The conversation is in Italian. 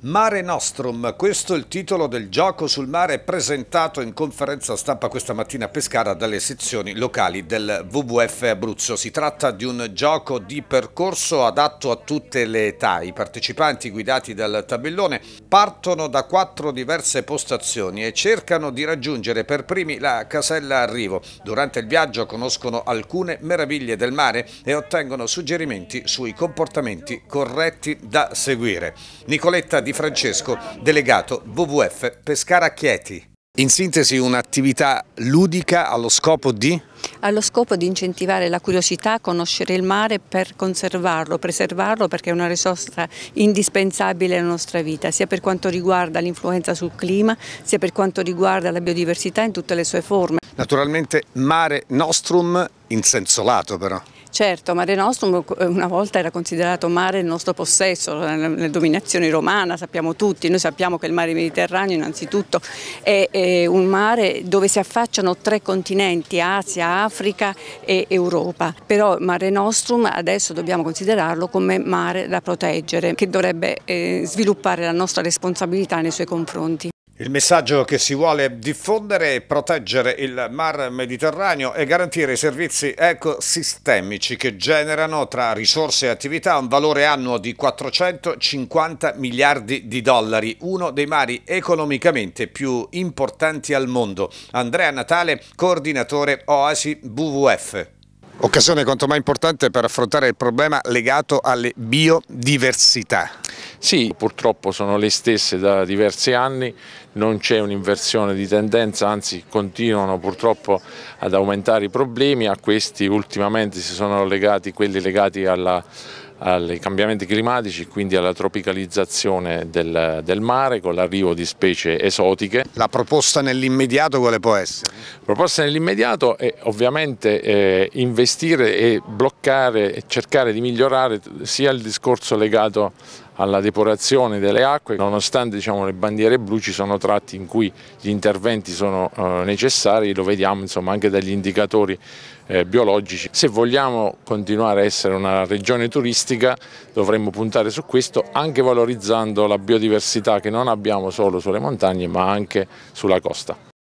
Mare Nostrum, questo è il titolo del gioco sul mare presentato in conferenza stampa questa mattina a Pescara dalle sezioni locali del WWF Abruzzo. Si tratta di un gioco di percorso adatto a tutte le età. I partecipanti guidati dal tabellone partono da quattro diverse postazioni e cercano di raggiungere per primi la casella arrivo. Durante il viaggio conoscono alcune meraviglie del mare e ottengono suggerimenti sui comportamenti corretti da seguire. Nicoletta di Francesco, delegato WWF Pescara Chieti. In sintesi un'attività ludica allo scopo di? Allo scopo di incentivare la curiosità a conoscere il mare per conservarlo, preservarlo perché è una risorsa indispensabile alla nostra vita, sia per quanto riguarda l'influenza sul clima, sia per quanto riguarda la biodiversità in tutte le sue forme. Naturalmente mare nostrum in senso lato però. Certo, Mare Nostrum eh, una volta era considerato mare il nostro possesso, nella eh, dominazione romana, sappiamo tutti, noi sappiamo che il mare Mediterraneo innanzitutto è, è un mare dove si affacciano tre continenti, Asia, Africa e Europa, però Mare Nostrum adesso dobbiamo considerarlo come mare da proteggere, che dovrebbe eh, sviluppare la nostra responsabilità nei suoi confronti. Il messaggio che si vuole diffondere è proteggere il mar Mediterraneo e garantire i servizi ecosistemici che generano tra risorse e attività un valore annuo di 450 miliardi di dollari, uno dei mari economicamente più importanti al mondo. Andrea Natale, coordinatore Oasi WWF. Occasione quanto mai importante per affrontare il problema legato alle biodiversità. Sì, purtroppo sono le stesse da diversi anni, non c'è un'inversione di tendenza, anzi continuano purtroppo ad aumentare i problemi, a questi ultimamente si sono legati quelli legati alla ai cambiamenti climatici, quindi alla tropicalizzazione del, del mare con l'arrivo di specie esotiche. La proposta nell'immediato quale può essere? La proposta nell'immediato è ovviamente eh, investire e bloccare e cercare di migliorare sia il discorso legato alla depurazione delle acque, nonostante diciamo, le bandiere blu ci sono tratti in cui gli interventi sono eh, necessari, lo vediamo insomma, anche dagli indicatori eh, biologici. Se vogliamo continuare a essere una regione turistica dovremmo puntare su questo anche valorizzando la biodiversità che non abbiamo solo sulle montagne ma anche sulla costa.